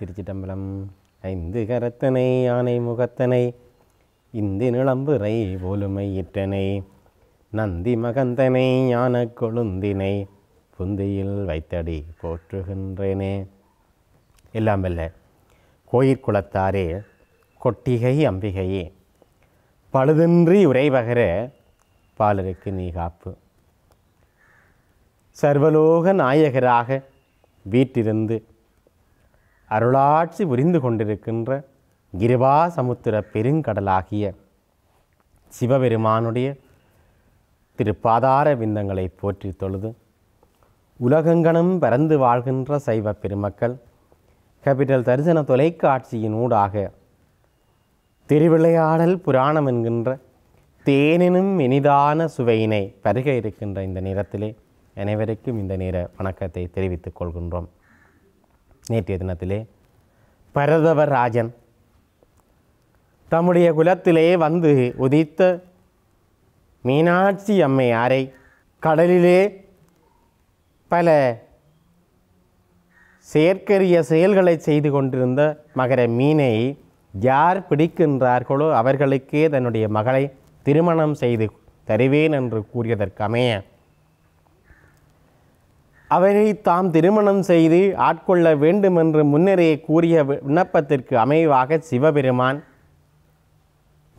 திருச்சிட்டம்பலம் ஐந்து கரத்தனை யானை முகத்தனை இந்தி நிளம்புரை இட்டனை நந்தி மகந்தனை யான கொழுந்தினை புந்தியில் வைத்தடி போற்றுகின்றேனே எல்லாம் வல்ல கோயிற்குளத்தாரே கொட்டிகை அம்பிகையே பழுதின்றி உரைவகர பாலருக்கு நீ காப்பு சர்வலோக நாயகராக வீட்டிருந்து அருளாட்சி புரிந்து கொண்டிருக்கின்ற சமுத்திர பெருங்கடலாகிய சிவபெருமானுடைய திருப்பாதார விந்தங்களை போற்றி தொழுது உலகங்கனும் பறந்து வாழ்கின்ற சைவ பெருமக்கள் கேபிட்டல் தரிசன தொலைக்காட்சியின் ஊடாக திருவிளையாடல் புராணம் என்கின்ற தேனினும் இனிதான சுவையினை பருக இருக்கின்ற இந்த நேரத்திலே அனைவருக்கும் இந்த நேர வணக்கத்தை தெரிவித்துக் கொள்கின்றோம் நேற்றைய தினத்திலே பரதவராஜன் தம்முடைய குலத்திலே வந்து உதித்த மீனாட்சி அம்மையாரை கடலிலே பல செயற்கரிய செயல்களை செய்து கொண்டிருந்த மகர மீனை யார் பிடிக்கின்றார்களோ அவர்களுக்கே தன்னுடைய மகளை திருமணம் செய்து தருவேன் என்று கூறியதற்கமைய அவரை தாம் திருமணம் செய்து ஆட்கொள்ள வேண்டுமென்று முன்னரே கூறிய விண்ணப்பத்திற்கு அமைவாக சிவபெருமான்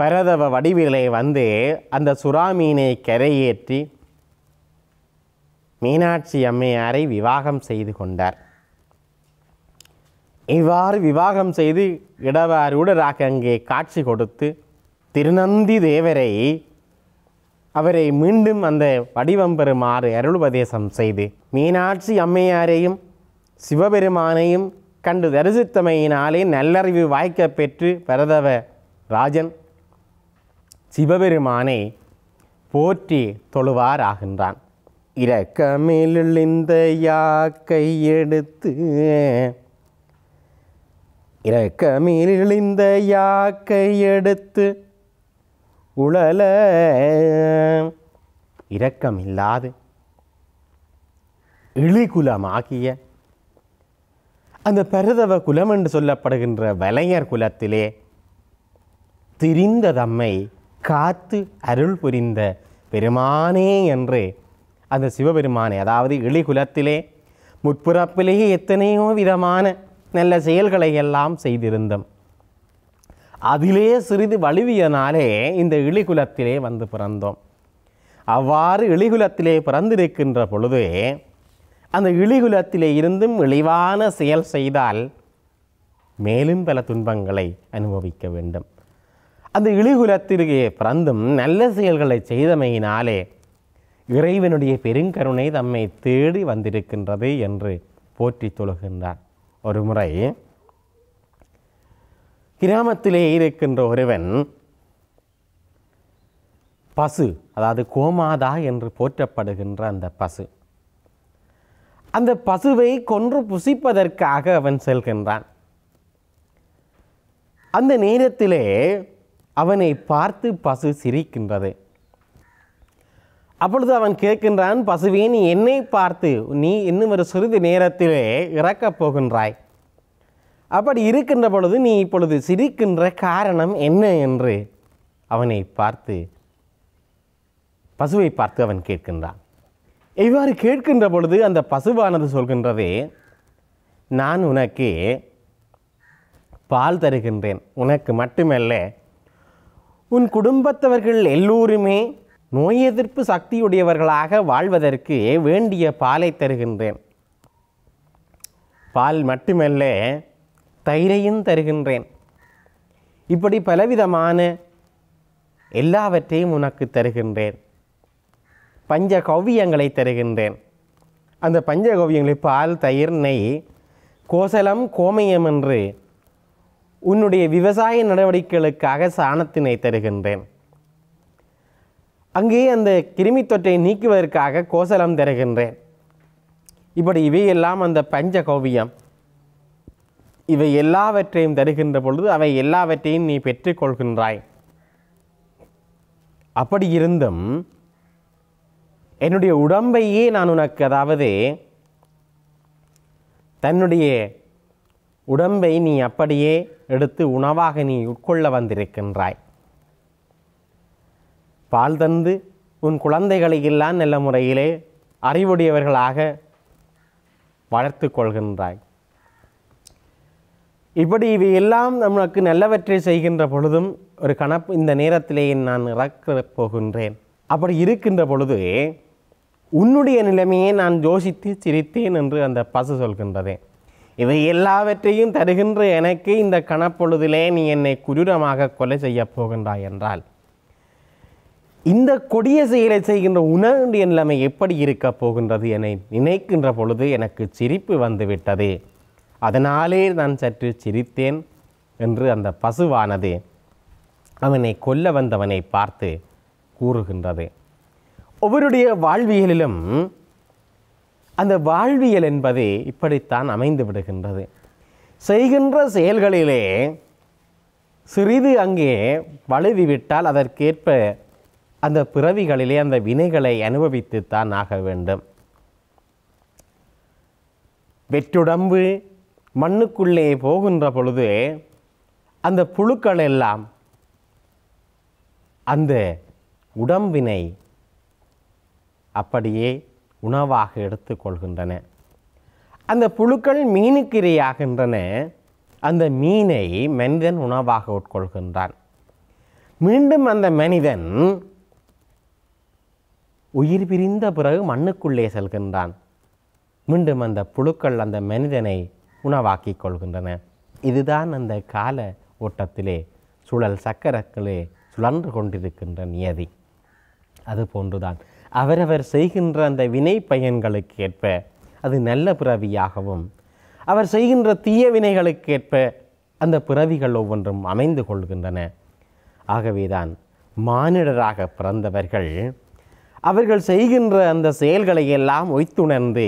பரதவ வடிவிலே வந்து அந்த சுறாமீனை கரையேற்றி மீனாட்சி அம்மையாரை விவாகம் செய்து கொண்டார் இவ்வாறு விவாகம் செய்து இடவாரூடராக அங்கே காட்சி கொடுத்து திருநந்தி தேவரை அவரை மீண்டும் அந்த வடிவம் பெறுமாறு அருள்பதேசம் செய்து மீனாட்சி அம்மையாரையும் சிவபெருமானையும் கண்டு தரிசித்தமையினாலே நல்லறிவு வாய்க்க பெற்று பரதவ ராஜன் சிவபெருமானை போற்றி தொழுவார் ஆகின்றான் இரக்கமிழிந்த யாக்கையெடுத்து இரக்கமிழிந்த எடுத்து உழல இரக்கமில்லாது இழிகுலமாகிய அந்த பரதவ குலம் என்று சொல்லப்படுகின்ற வலைஞர் குலத்திலே திரிந்த தம்மை காத்து அருள் புரிந்த பெருமானே என்று அந்த சிவபெருமானை அதாவது இழிகுலத்திலே முற்புறப்பிலேயே எத்தனையோ விதமான நல்ல செயல்களை எல்லாம் செய்திருந்தோம் அதிலே சிறிது வலுவியனாலே இந்த இழிகுலத்திலே வந்து பிறந்தோம் அவ்வாறு இழிகுலத்திலே பிறந்திருக்கின்ற பொழுது அந்த இழிகுலத்திலே இருந்தும் இழிவான செயல் செய்தால் மேலும் பல துன்பங்களை அனுபவிக்க வேண்டும் அந்த இழிகுலத்திலேயே பிறந்தும் நல்ல செயல்களை செய்தமையினாலே இறைவனுடைய பெருங்கருணை தம்மை தேடி வந்திருக்கின்றது என்று போற்றி தொழுகின்றார் ஒரு முறை கிராமத்திலே இருக்கின்ற ஒருவன் பசு அதாவது கோமாதா என்று போற்றப்படுகின்ற அந்த பசு அந்த பசுவை கொன்று புசிப்பதற்காக அவன் செல்கின்றான் அந்த நேரத்திலே அவனை பார்த்து பசு சிரிக்கின்றது அப்பொழுது அவன் கேட்கின்றான் பசுவே நீ என்னை பார்த்து நீ இன்னும் ஒரு சிறிது நேரத்திலே இறக்கப் போகின்றாய் அப்படி இருக்கின்ற பொழுது நீ இப்பொழுது சிரிக்கின்ற காரணம் என்ன என்று அவனை பார்த்து பசுவை பார்த்து அவன் கேட்கின்றான் இவ்வாறு கேட்கின்ற பொழுது அந்த பசுவானது சொல்கின்றது நான் உனக்கு பால் தருகின்றேன் உனக்கு மட்டுமல்ல உன் குடும்பத்தவர்கள் எல்லோருமே நோய் எதிர்ப்பு சக்தியுடையவர்களாக வாழ்வதற்கு வேண்டிய பாலை தருகின்றேன் பால் மட்டுமல்ல தயிரையும் தருகின்றேன் இப்படி பலவிதமான எல்லாவற்றையும் உனக்கு தருகின்றேன் பஞ்ச கவ்வியங்களை தருகின்றேன் அந்த பஞ்ச கவ்வியங்களை பால் தயிர் நெய் கோசலம் கோமயம் என்று உன்னுடைய விவசாய நடவடிக்கைகளுக்காக சாணத்தினை தருகின்றேன் அங்கே அந்த கிருமி தொற்றை நீக்குவதற்காக கோசலம் தருகின்றேன் இப்படி இவையெல்லாம் அந்த பஞ்ச கவ்வியம் இவை எல்லாவற்றையும் தருகின்ற பொழுது அவை எல்லாவற்றையும் நீ பெற்றுக்கொள்கின்றாய் அப்படி இருந்தும் என்னுடைய உடம்பையே நான் உனக்கு அதாவது தன்னுடைய உடம்பை நீ அப்படியே எடுத்து உணவாக நீ உட்கொள்ள வந்திருக்கின்றாய் பால் தந்து உன் குழந்தைகளை எல்லாம் நல்ல முறையிலே அறிவுடையவர்களாக வளர்த்து கொள்கின்றாய் இப்படி இவையெல்லாம் நமக்கு நல்லவற்றை செய்கின்ற பொழுதும் ஒரு கணப்பு இந்த நேரத்திலேயே நான் இறக்க போகின்றேன் அப்படி இருக்கின்ற பொழுது உன்னுடைய நிலைமையை நான் யோசித்து சிரித்தேன் என்று அந்த பசு சொல்கின்றது இவை எல்லாவற்றையும் தருகின்ற எனக்கு இந்த கணப்பொழுதிலே நீ என்னை குரூரமாக கொலை செய்ய போகின்றாய் என்றால் இந்த கொடிய செயலை செய்கின்ற உணவுடைய நிலைமை எப்படி இருக்கப் போகின்றது என நினைக்கின்ற பொழுது எனக்கு சிரிப்பு வந்துவிட்டது அதனாலே நான் சற்று சிரித்தேன் என்று அந்த பசுவானது அவனை கொல்ல வந்தவனை பார்த்து கூறுகின்றது ஒவ்வொருடைய வாழ்வியலிலும் அந்த வாழ்வியல் என்பது இப்படித்தான் அமைந்து விடுகின்றது செய்கின்ற செயல்களிலே சிறிது அங்கே வழுவிவிட்டால் அதற்கேற்ப அந்த பிறவிகளிலே அந்த வினைகளை அனுபவித்துத்தான் ஆக வேண்டும் வெற்றுடம்பு மண்ணுக்குள்ளே போகின்ற பொழுது அந்த புழுக்கள் எல்லாம் அந்த உடம்பினை அப்படியே உணவாக எடுத்துக்கொள்கின்றன அந்த புழுக்கள் மீனுக்கிரையாகின்றன அந்த மீனை மனிதன் உணவாக உட்கொள்கின்றான் மீண்டும் அந்த மனிதன் உயிர் பிரிந்த பிறகு மண்ணுக்குள்ளே செல்கின்றான் மீண்டும் அந்த புழுக்கள் அந்த மனிதனை உணவாக்கிக் கொள்கின்றன இதுதான் அந்த கால ஓட்டத்திலே சுழல் சக்கரக்களே சுழன்று கொண்டிருக்கின்ற நியதி அதுபோன்றுதான் அவரவர் செய்கின்ற அந்த வினை பயன்களுக்கு ஏற்ப அது நல்ல பிறவியாகவும் அவர் செய்கின்ற தீய வினைகளுக்கு ஏற்ப அந்த பிறவிகள் ஒவ்வொன்றும் அமைந்து கொள்கின்றன ஆகவேதான் மானிடராக பிறந்தவர்கள் அவர்கள் செய்கின்ற அந்த செயல்களை எல்லாம் ஒய்த்துணர்ந்து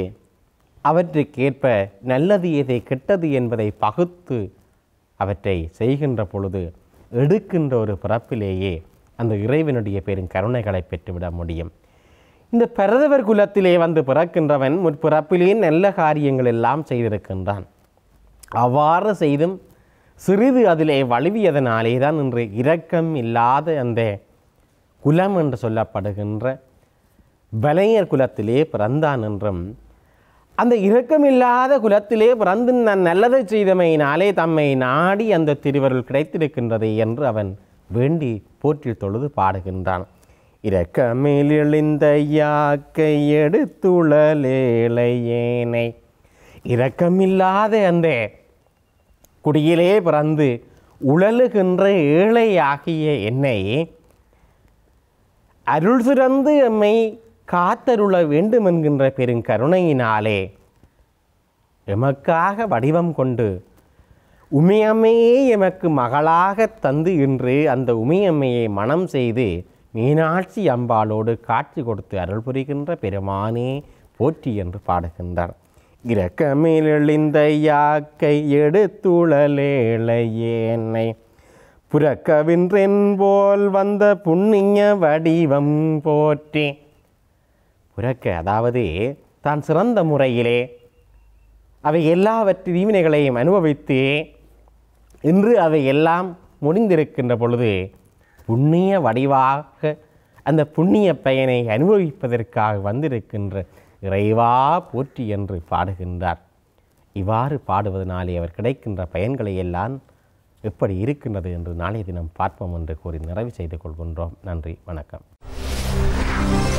அவற்றுக்கேற்ப நல்லது எதை கெட்டது என்பதை பகுத்து அவற்றை செய்கின்ற பொழுது எடுக்கின்ற ஒரு பிறப்பிலேயே அந்த இறைவனுடைய பெரும் கருணைகளை பெற்றுவிட முடியும் இந்த பிரதவர் குலத்திலே வந்து பிறக்கின்றவன் முற்பிறப்பிலேயே நல்ல காரியங்கள் எல்லாம் செய்திருக்கின்றான் அவ்வாறு செய்தும் சிறிது அதிலே வழுவியதனாலே தான் இன்று இரக்கம் இல்லாத அந்த குலம் என்று சொல்லப்படுகின்ற வலையர் குலத்திலே பிறந்தான் என்றும் அந்த இரக்கமில்லாத குலத்திலே பிறந்து நான் நல்லதை செய்தமையினாலே தம்மை நாடி அந்த திருவருள் கிடைத்திருக்கின்றது என்று அவன் வேண்டி போற்றில் தொழுது பாடுகின்றான் எழுந்த யாக்கை எடுத்துழலேலையேனை இரக்கமில்லாத அந்த குடியிலே பிறந்து உழலுகின்ற ஏழை ஆகிய என்னை அருள் சிறந்து எம்மை காத்தருள வேண்டும் என்கின்ற பெருங்கருணையினாலே எமக்காக வடிவம் கொண்டு உமையம்மையே எமக்கு மகளாக தந்து என்று அந்த உமையம்மையை மனம் செய்து மீனாட்சி அம்பாளோடு காட்சி கொடுத்து அருள் புரிகின்ற பெருமானே போற்றி என்று பாடுகின்றார் இரக்கமிழந்த யாக்கை என்னை புறக்கவின்றென் போல் வந்த புண்ணிய வடிவம் போற்றேன் புறக்க அதாவது தான் சிறந்த முறையிலே அவை எல்லாவற்றின் தீவினைகளையும் அனுபவித்து இன்று அவை எல்லாம் முடிந்திருக்கின்ற பொழுது புண்ணிய வடிவாக அந்த புண்ணிய பயனை அனுபவிப்பதற்காக வந்திருக்கின்ற இறைவா போற்றி என்று பாடுகின்றார் இவ்வாறு பாடுவதனாலே அவர் கிடைக்கின்ற பயன்களை எல்லாம் எப்படி இருக்கின்றது என்று நாளைய தினம் பார்ப்போம் என்று கூறி நிறைவு செய்து கொள்கின்றோம் நன்றி வணக்கம்